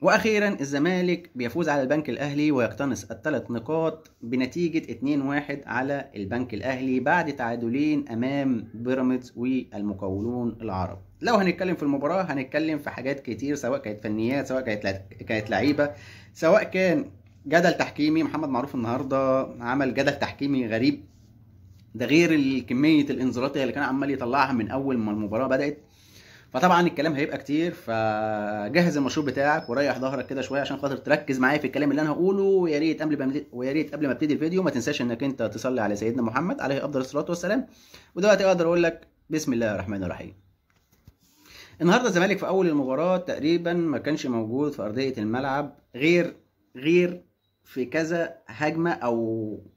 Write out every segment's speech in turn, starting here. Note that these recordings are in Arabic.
واخيرا الزمالك بيفوز على البنك الاهلي ويقتنص الثلاث نقاط بنتيجه 2-1 على البنك الاهلي بعد تعادلين امام بيراميدز والمقاولون العرب لو هنتكلم في المباراه هنتكلم في حاجات كتير سواء كانت فنيات سواء كانت كانت لعيبه سواء كان جدل تحكيمي محمد معروف النهارده عمل جدل تحكيمي غريب ده غير كميه الانذارات اللي كان عمال يطلعها من اول ما المباراه بدات فطبعا الكلام هيبقى كتير فجهز المشروب بتاعك وريح ظهرك كده شويه عشان خاطر تركز معايا في الكلام اللي انا هقوله ويا ريت قبل ما ويا ريت قبل ما ابتدي الفيديو ما تنساش انك انت تصلي على سيدنا محمد عليه افضل الصلاه والسلام ودلوقتي اقدر اقول لك بسم الله الرحمن الرحيم النهارده الزمالك في اول المباراه تقريبا ما كانش موجود في ارضيه الملعب غير غير في كذا هجمه او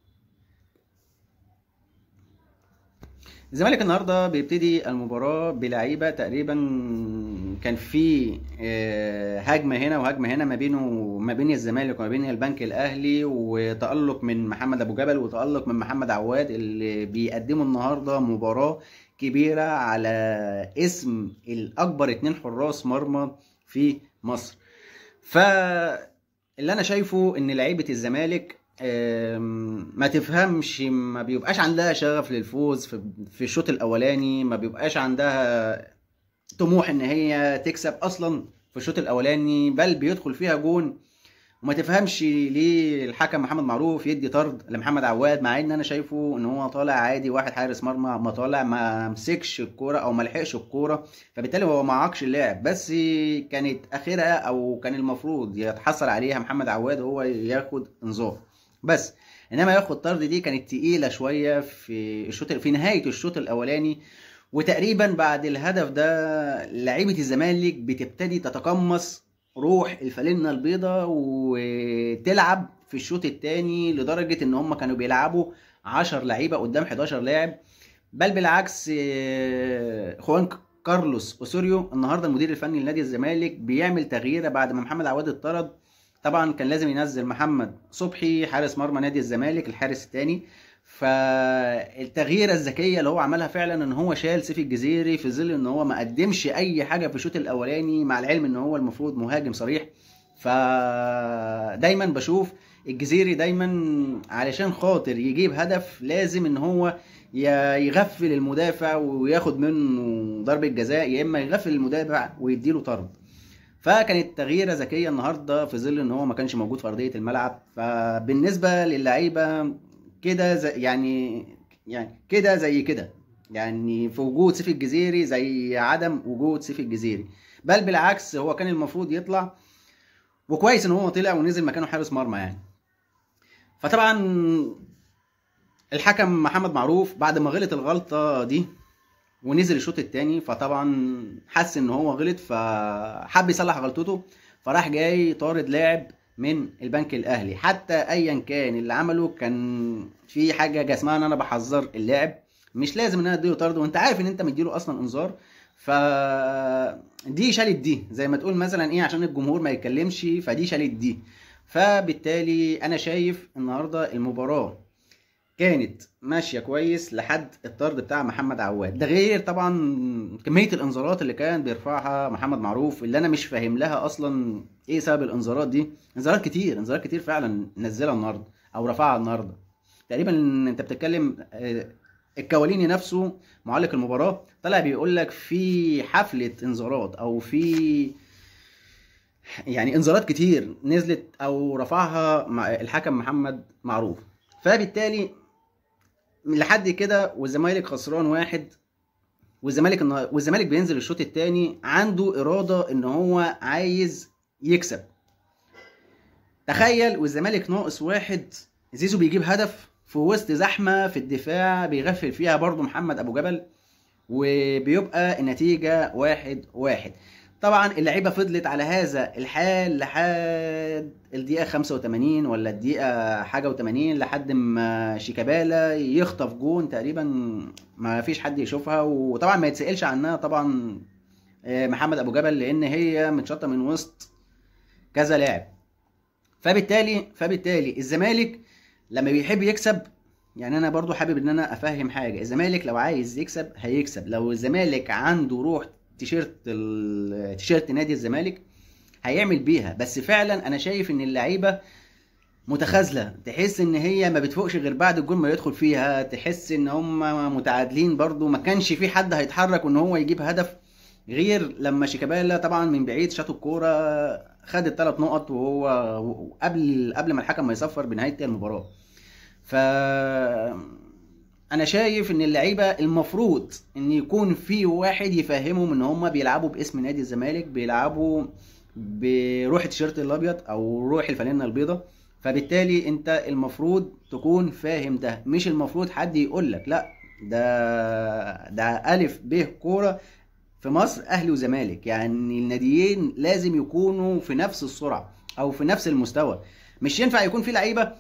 الزمالك النهارده بيبتدي المباراه بلعيبه تقريبا كان في آه، هجمه هنا وهجمه هنا ما بينه ما بين الزمالك وما بين البنك الاهلي وتالق من محمد ابو جبل وتالق من محمد عواد اللي بيقدموا النهارده مباراه كبيره على اسم الاكبر اتنين حراس مرمى في مصر ف اللي انا شايفه ان لعيبه الزمالك ما تفهمش ما بيبقاش عندها شغف للفوز في الشوط الاولاني ما بيبقاش عندها طموح ان هي تكسب اصلا في الشوط الاولاني بل بيدخل فيها جون وما تفهمش ليه الحكم محمد معروف يدي طرد لمحمد عواد مع ان انا شايفه ان هو طالع عادي واحد حارس مرمى ما طالع ما مسكش الكوره او ما لحقش الكوره فبالتالي هو ما عاقش اللاعب بس كانت اخرها او كان المفروض يتحصل عليها محمد عواد هو ياخد انذار بس انما ياخد طرد دي كانت تقيله شويه في الشوط في نهايه الشوط الاولاني وتقريبا بعد الهدف ده لعيبه الزمالك بتبتدي تتقمص روح الفالنه البيضاء وتلعب في الشوط الثاني لدرجه ان هم كانوا بيلعبوا 10 لعيبه قدام 11 لاعب بل بالعكس آه، خوان كارلوس اوسوريو النهارده المدير الفني لنادي الزمالك بيعمل تغييره بعد ما محمد عواد اتطرد طبعا كان لازم ينزل محمد صبحي حارس مرمى نادي الزمالك الحارس الثاني فالتغييره الذكيه اللي هو عملها فعلا ان هو شال سيف الجزيري في ظل ان هو ما قدمش اي حاجه في الشوط الاولاني مع العلم ان هو المفروض مهاجم صريح فدايما بشوف الجزيري دايما علشان خاطر يجيب هدف لازم ان هو يغفل المدافع وياخد منه ضربه جزاء يا اما يغفل المدافع ويديله طرد فكانت تغييره ذكيه النهارده في ظل ان هو ما كانش موجود في ارضيه الملعب فبالنسبه للعيبه كده زي يعني يعني كده زي كده يعني في وجود سيف الجزيري زي عدم وجود سيف الجزيري بل بالعكس هو كان المفروض يطلع وكويس ان هو طلع ونزل مكانه حارس مرمى يعني فطبعا الحكم محمد معروف بعد ما غلط الغلطه دي ونزل الشوط الثاني فطبعا حس ان هو غلط فحب يصلح غلطته فراح جاي طارد لاعب من البنك الاهلي حتى ايا كان اللي عمله كان في حاجه اسمها ان انا بحذر اللاعب مش لازم ان انا اديله طرد وانت عارف ان انت مديله اصلا انذار ف دي شالت دي زي ما تقول مثلا ايه عشان الجمهور ما يتكلمش فدي شالت دي فبالتالي انا شايف النهارده المباراه كانت ماشيه كويس لحد الطرد بتاع محمد عواد ده غير طبعا كميه الانذارات اللي كان بيرفعها محمد معروف اللي انا مش فاهم لها اصلا ايه سبب الانذارات دي انذارات كتير انذارات كتير فعلا نزلها النهارده او رفعها النهارده تقريبا انت بتتكلم آه، الكواليني نفسه معلق المباراه طلع بيقول لك في حفله انذارات او في يعني انذارات كتير نزلت او رفعها الحكم محمد معروف فبالتالي لحد كده والزمالك خسران واحد والزمالك والزمالك بينزل الشوط الثاني عنده اراده ان هو عايز يكسب تخيل والزمالك ناقص واحد زيزو بيجيب هدف في وسط زحمه في الدفاع بيغفل فيها برضه محمد ابو جبل وبيبقى النتيجه واحد واحد طبعا اللعيبه فضلت على هذا الحال لحد الدقيقه 85 ولا الدقيقه حاجه و80 لحد ما شيكابالا يخطف جون تقريبا ما فيش حد يشوفها وطبعا ما يتسالش عنها طبعا آه، محمد ابو جبل لان هي متشطه من وسط كذا لاعب فبالتالي فبالتالي الزمالك لما بيحب يكسب يعني انا برضو حابب ان انا افهم حاجه الزمالك لو عايز يكسب هيكسب لو الزمالك عنده روح تيشيرت تيشيرت نادي الزمالك هيعمل بيها بس فعلا انا شايف ان اللعيبه متخاذله تحس ان هي ما بتفوقش غير بعد الجول ما يدخل فيها تحس ان هم متعادلين برضو ما كانش في حد هيتحرك ان هو يجيب هدف غير لما شيكابالا طبعا من بعيد شاط الكوره خد الثلاث نقط وهو قبل قبل ما الحكم ما يصفر بنهايه المباراه ف انا شايف ان اللعيبه المفروض ان يكون في واحد يفهمهم ان هم بيلعبوا باسم نادي الزمالك بيلعبوا بروح التيشيرت الابيض او روح الفانلة البيضاء فبالتالي انت المفروض تكون فاهم ده مش المفروض حد يقول لك لا ده ده الف ب كوره في مصر اهلي وزمالك يعني الناديين لازم يكونوا في نفس السرعه او في نفس المستوى مش ينفع يكون في لعيبه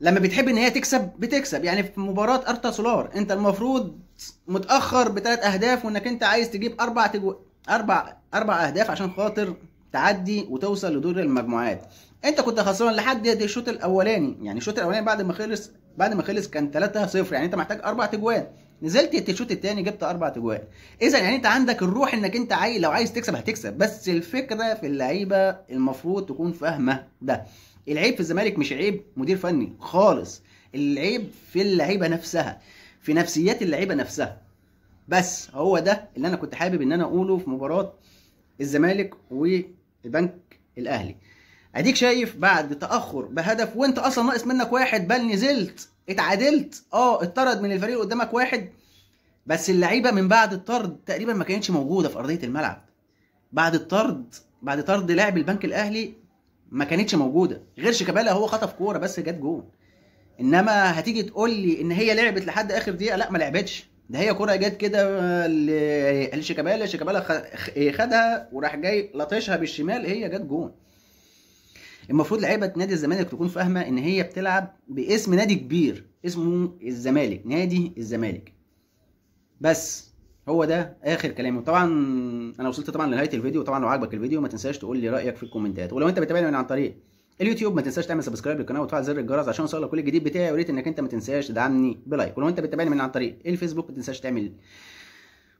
لما بتحب ان هي تكسب بتكسب يعني في مباراه ارتا سولار انت المفروض متاخر بثلاث اهداف وانك انت عايز تجيب اربع تجو... اربع اربع اهداف عشان خاطر تعدي وتوصل لدور المجموعات انت كنت خسران لحد الشوط الاولاني يعني الشوط الاولاني بعد ما خلص بعد ما خلص كان 3 0 يعني انت محتاج اربع تجوان نزلت الشوط الثاني جبت اربع تجوان اذا يعني انت عندك الروح انك انت عايز لو عايز تكسب هتكسب بس الفكره في اللعيبه المفروض تكون فاهمه ده العيب في الزمالك مش عيب مدير فني خالص العيب في اللعيبه نفسها في نفسيات اللعيبه نفسها بس هو ده اللي انا كنت حابب ان انا اقوله في مباراه الزمالك والبنك الاهلي اديك شايف بعد تاخر بهدف وانت اصلا ناقص منك واحد بل نزلت اتعادلت اه اتطرد من الفريق قدامك واحد بس اللعيبه من بعد الطرد تقريبا ما كانتش موجوده في ارضيه الملعب بعد الطرد بعد طرد لاعب البنك الاهلي ما كانتش موجوده غير شيكابالا هو خطف كوره بس جت جون انما هتيجي تقول لي ان هي لعبت لحد اخر دقيقه لا ما لعبتش ده هي كوره جت كده لشيكابالا شيكابالا إيه، خدها وراح جاي لطشها بالشمال هي جت جون المفروض لعيبه نادي الزمالك تكون فاهمه ان هي بتلعب باسم نادي كبير اسمه الزمالك نادي الزمالك بس هو ده اخر كلامي وطبعا انا وصلت طبعا لنهايه الفيديو وطبعا لو عجبك الفيديو ما تنساش تقول لي رايك في الكومنتات ولو انت بتتابعني من عن طريق اليوتيوب ما تنساش تعمل سبسكرايب للقناه وتفعل زر الجرس عشان يوصلك كل الجديد بتاعي ويا ريت انك انت ما تنساش تدعمني بلايك ولو انت بتتابعني من عن طريق الفيسبوك ما تنساش تعمل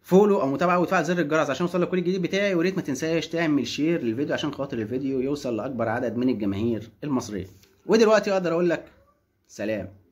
فولو او متابعه وتفعل زر الجرس عشان يوصلك كل الجديد بتاعي ويا ريت ما تنساش تعمل شير للفيديو عشان خاطر الفيديو يوصل لاكبر عدد من الجماهير المصريه ودلوقتي اقدر اقول لك سلام